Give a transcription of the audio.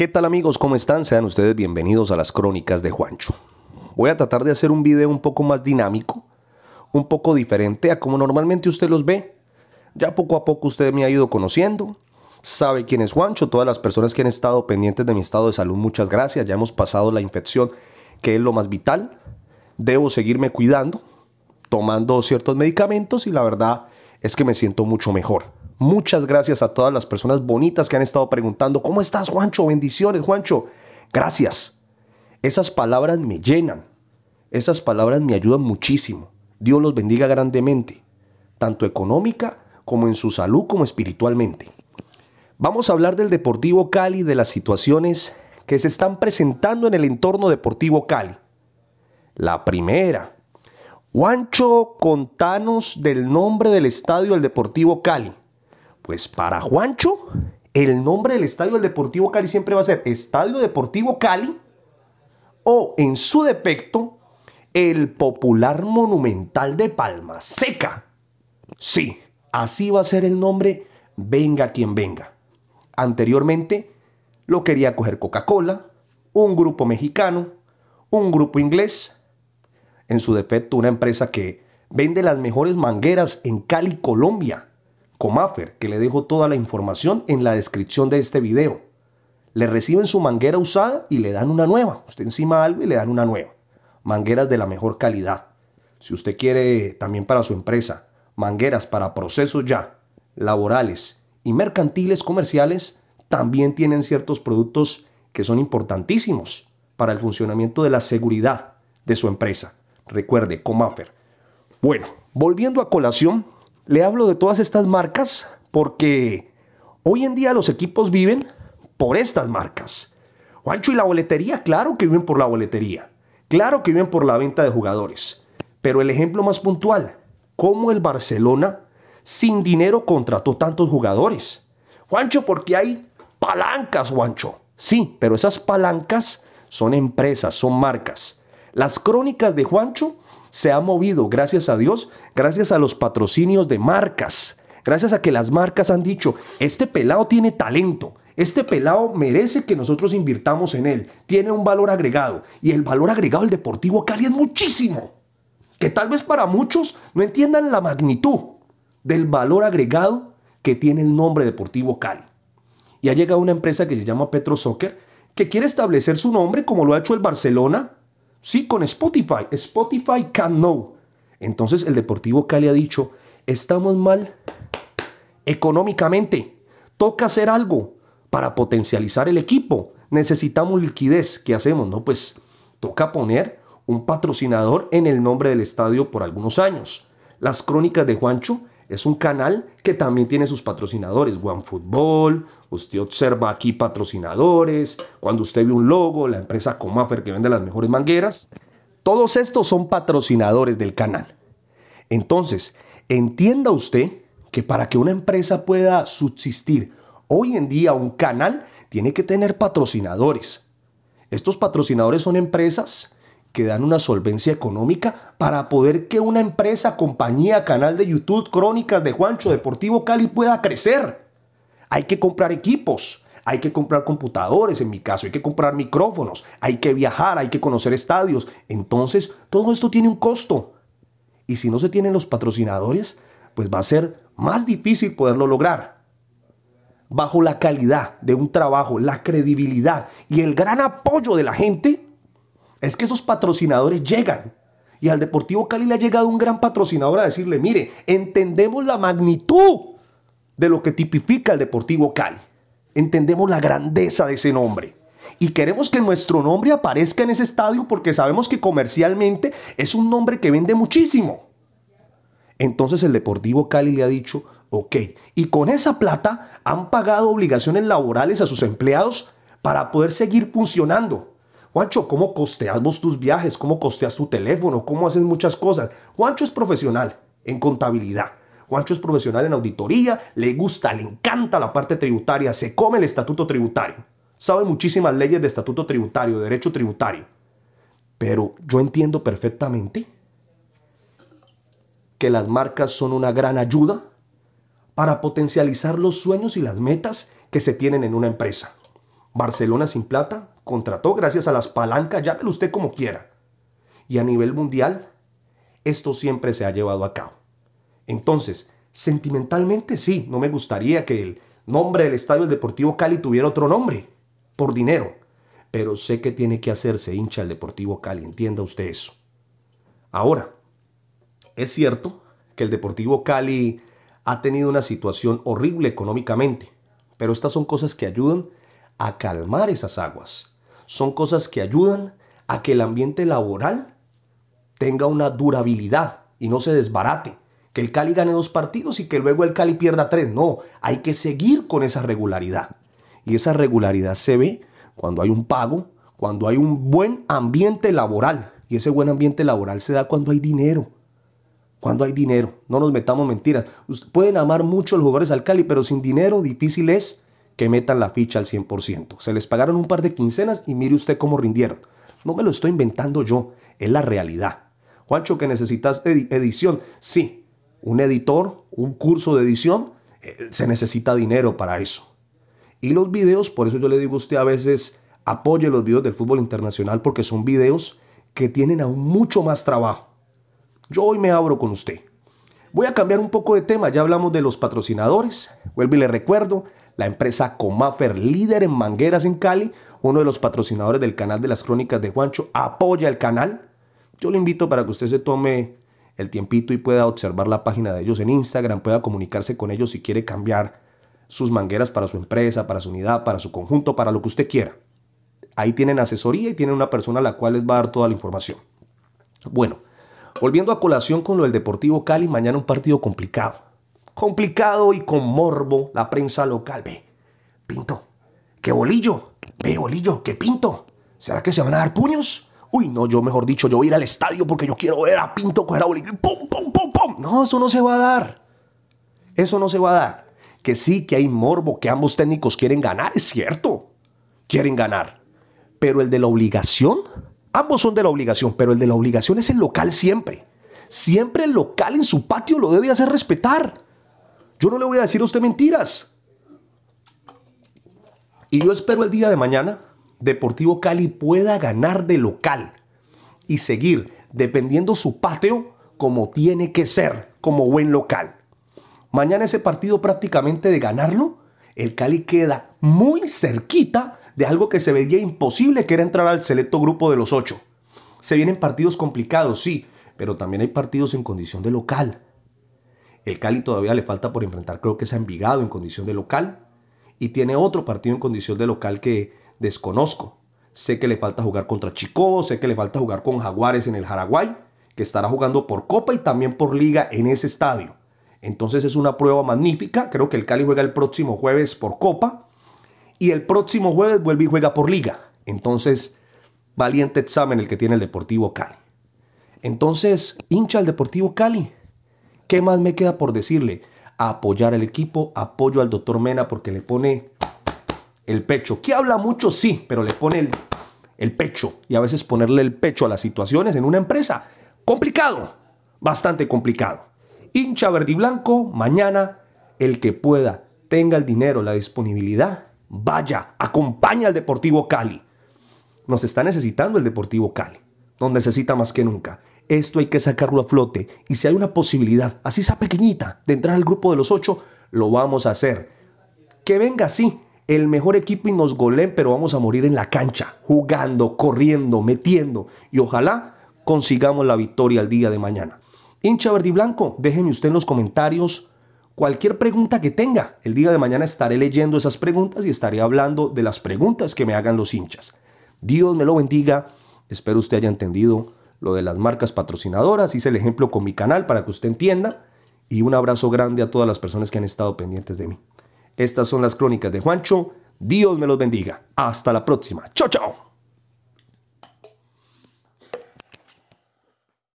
¿Qué tal amigos? ¿Cómo están? Sean ustedes bienvenidos a las crónicas de Juancho. Voy a tratar de hacer un video un poco más dinámico, un poco diferente a como normalmente usted los ve. Ya poco a poco usted me ha ido conociendo, sabe quién es Juancho, todas las personas que han estado pendientes de mi estado de salud, muchas gracias, ya hemos pasado la infección, que es lo más vital. Debo seguirme cuidando, tomando ciertos medicamentos y la verdad es que me siento mucho mejor. Muchas gracias a todas las personas bonitas que han estado preguntando, ¿cómo estás Juancho? Bendiciones Juancho. Gracias. Esas palabras me llenan. Esas palabras me ayudan muchísimo. Dios los bendiga grandemente, tanto económica como en su salud como espiritualmente. Vamos a hablar del Deportivo Cali, de las situaciones que se están presentando en el entorno Deportivo Cali. La primera, Juancho, contanos del nombre del estadio del Deportivo Cali. Pues para Juancho, el nombre del estadio del Deportivo Cali siempre va a ser Estadio Deportivo Cali o en su defecto el Popular Monumental de Palma Seca. Sí, así va a ser el nombre, venga quien venga. Anteriormente lo quería coger Coca-Cola, un grupo mexicano, un grupo inglés, en su defecto una empresa que vende las mejores mangueras en Cali, Colombia Comafer, que le dejo toda la información en la descripción de este video. Le reciben su manguera usada y le dan una nueva. Usted encima algo y le dan una nueva. Mangueras de la mejor calidad. Si usted quiere también para su empresa, mangueras para procesos ya, laborales y mercantiles comerciales, también tienen ciertos productos que son importantísimos para el funcionamiento de la seguridad de su empresa. Recuerde, Comafer. Bueno, volviendo a colación, le hablo de todas estas marcas porque hoy en día los equipos viven por estas marcas. Juancho y la boletería, claro que viven por la boletería, claro que viven por la venta de jugadores. Pero el ejemplo más puntual, cómo el Barcelona sin dinero contrató tantos jugadores. Juancho, porque hay palancas, Juancho. Sí, pero esas palancas son empresas, son marcas. Las crónicas de Juancho se ha movido, gracias a Dios, gracias a los patrocinios de marcas, gracias a que las marcas han dicho, este pelado tiene talento, este pelado merece que nosotros invirtamos en él, tiene un valor agregado y el valor agregado del Deportivo Cali es muchísimo, que tal vez para muchos no entiendan la magnitud del valor agregado que tiene el nombre Deportivo Cali. Y ha llegado una empresa que se llama Petro Soccer, que quiere establecer su nombre como lo ha hecho el Barcelona, Sí, con Spotify. Spotify can no. Entonces el Deportivo Cali ha dicho, estamos mal económicamente. Toca hacer algo para potencializar el equipo. Necesitamos liquidez. ¿Qué hacemos? No, pues toca poner un patrocinador en el nombre del estadio por algunos años. Las crónicas de Juancho es un canal que también tiene sus patrocinadores, OneFootball, usted observa aquí patrocinadores, cuando usted ve un logo, la empresa Comafer que vende las mejores mangueras, todos estos son patrocinadores del canal. Entonces, entienda usted que para que una empresa pueda subsistir hoy en día un canal, tiene que tener patrocinadores. Estos patrocinadores son empresas que dan una solvencia económica para poder que una empresa, compañía, canal de YouTube, crónicas de Juancho, Deportivo Cali pueda crecer. Hay que comprar equipos, hay que comprar computadores en mi caso, hay que comprar micrófonos, hay que viajar, hay que conocer estadios. Entonces, todo esto tiene un costo. Y si no se tienen los patrocinadores, pues va a ser más difícil poderlo lograr bajo la calidad de un trabajo, la credibilidad y el gran apoyo de la gente, es que esos patrocinadores llegan. Y al Deportivo Cali le ha llegado un gran patrocinador a decirle, mire, entendemos la magnitud de lo que tipifica el Deportivo Cali. Entendemos la grandeza de ese nombre. Y queremos que nuestro nombre aparezca en ese estadio porque sabemos que comercialmente es un nombre que vende muchísimo. Entonces el Deportivo Cali le ha dicho, ok, y con esa plata han pagado obligaciones laborales a sus empleados para poder seguir funcionando. Juancho, ¿cómo costeas vos tus viajes? ¿Cómo costeas tu teléfono? ¿Cómo haces muchas cosas? Juancho es profesional en contabilidad. Juancho es profesional en auditoría, le gusta, le encanta la parte tributaria, se come el estatuto tributario, sabe muchísimas leyes de estatuto tributario, derecho tributario. Pero yo entiendo perfectamente que las marcas son una gran ayuda para potencializar los sueños y las metas que se tienen en una empresa. Barcelona sin plata contrató gracias a las palancas, llámelo usted como quiera. Y a nivel mundial, esto siempre se ha llevado a cabo. Entonces, sentimentalmente sí, no me gustaría que el nombre del Estadio del Deportivo Cali tuviera otro nombre, por dinero. Pero sé que tiene que hacerse hincha el Deportivo Cali, entienda usted eso. Ahora, es cierto que el Deportivo Cali ha tenido una situación horrible económicamente, pero estas son cosas que ayudan a calmar esas aguas. Son cosas que ayudan a que el ambiente laboral tenga una durabilidad y no se desbarate. Que el Cali gane dos partidos y que luego el Cali pierda tres. No, hay que seguir con esa regularidad. Y esa regularidad se ve cuando hay un pago, cuando hay un buen ambiente laboral. Y ese buen ambiente laboral se da cuando hay dinero. Cuando hay dinero, no nos metamos mentiras. Pueden amar mucho los jugadores al Cali, pero sin dinero difícil es que metan la ficha al 100%. Se les pagaron un par de quincenas y mire usted cómo rindieron. No me lo estoy inventando yo, es la realidad. Juancho, que necesitas edición. Sí, un editor, un curso de edición, eh, se necesita dinero para eso. Y los videos, por eso yo le digo a usted a veces, apoye los videos del fútbol internacional porque son videos que tienen aún mucho más trabajo. Yo hoy me abro con usted. Voy a cambiar un poco de tema, ya hablamos de los patrocinadores. Vuelvo y le recuerdo, la empresa Comafer, líder en mangueras en Cali, uno de los patrocinadores del canal de las crónicas de Juancho, apoya el canal. Yo le invito para que usted se tome el tiempito y pueda observar la página de ellos en Instagram, pueda comunicarse con ellos si quiere cambiar sus mangueras para su empresa, para su unidad, para su conjunto, para lo que usted quiera. Ahí tienen asesoría y tienen una persona a la cual les va a dar toda la información. Bueno, volviendo a colación con lo del Deportivo Cali, mañana un partido complicado complicado y con morbo la prensa local. Ve, Pinto, qué bolillo, ve Bolillo, qué Pinto. ¿Será que se van a dar puños? Uy, no, yo mejor dicho, yo voy a ir al estadio porque yo quiero ver a Pinto coger a Bolillo pum, pum, pum, pum. No, eso no se va a dar. Eso no se va a dar. Que sí, que hay morbo, que ambos técnicos quieren ganar, es cierto. Quieren ganar. Pero el de la obligación, ambos son de la obligación, pero el de la obligación es el local siempre. Siempre el local en su patio lo debe hacer respetar. Yo no le voy a decir a usted mentiras. Y yo espero el día de mañana Deportivo Cali pueda ganar de local y seguir dependiendo su patio como tiene que ser, como buen local. Mañana ese partido prácticamente de ganarlo, el Cali queda muy cerquita de algo que se veía imposible, que era entrar al selecto grupo de los ocho. Se vienen partidos complicados, sí, pero también hay partidos en condición de local. El Cali todavía le falta por enfrentar, creo que es a Envigado en condición de local. Y tiene otro partido en condición de local que desconozco. Sé que le falta jugar contra Chico, sé que le falta jugar con Jaguares en el Jaraguay, que estará jugando por Copa y también por Liga en ese estadio. Entonces es una prueba magnífica. Creo que el Cali juega el próximo jueves por Copa y el próximo jueves vuelve y juega por Liga. Entonces, valiente examen el que tiene el Deportivo Cali. Entonces, hincha el Deportivo Cali. ¿Qué más me queda por decirle? apoyar al equipo, apoyo al doctor Mena porque le pone el pecho. Que habla mucho, sí, pero le pone el, pecho. Y a veces ponerle el pecho a las situaciones en una empresa. Complicado, bastante complicado. Hincha verde y blanco, mañana el que pueda, tenga el dinero, la disponibilidad, vaya, acompaña al Deportivo Cali. Nos está necesitando el Deportivo Cali. Nos necesita más que nunca. Esto hay que sacarlo a flote. Y si hay una posibilidad, así sea pequeñita, de entrar al grupo de los ocho, lo vamos a hacer. Que venga así, el mejor equipo y nos goleen, pero vamos a morir en la cancha, jugando, corriendo, metiendo. Y ojalá consigamos la victoria el día de mañana. Hincha verde y blanco, déjenme usted en los comentarios cualquier pregunta que tenga. El día de mañana estaré leyendo esas preguntas y estaré hablando de las preguntas que me hagan los hinchas. Dios me lo bendiga. Espero usted haya entendido lo de las marcas patrocinadoras, hice el ejemplo con mi canal para que usted entienda y un abrazo grande a todas las personas que han estado pendientes de mí. Estas son las crónicas de Juancho, Dios me los bendiga. Hasta la próxima. Chao, chao.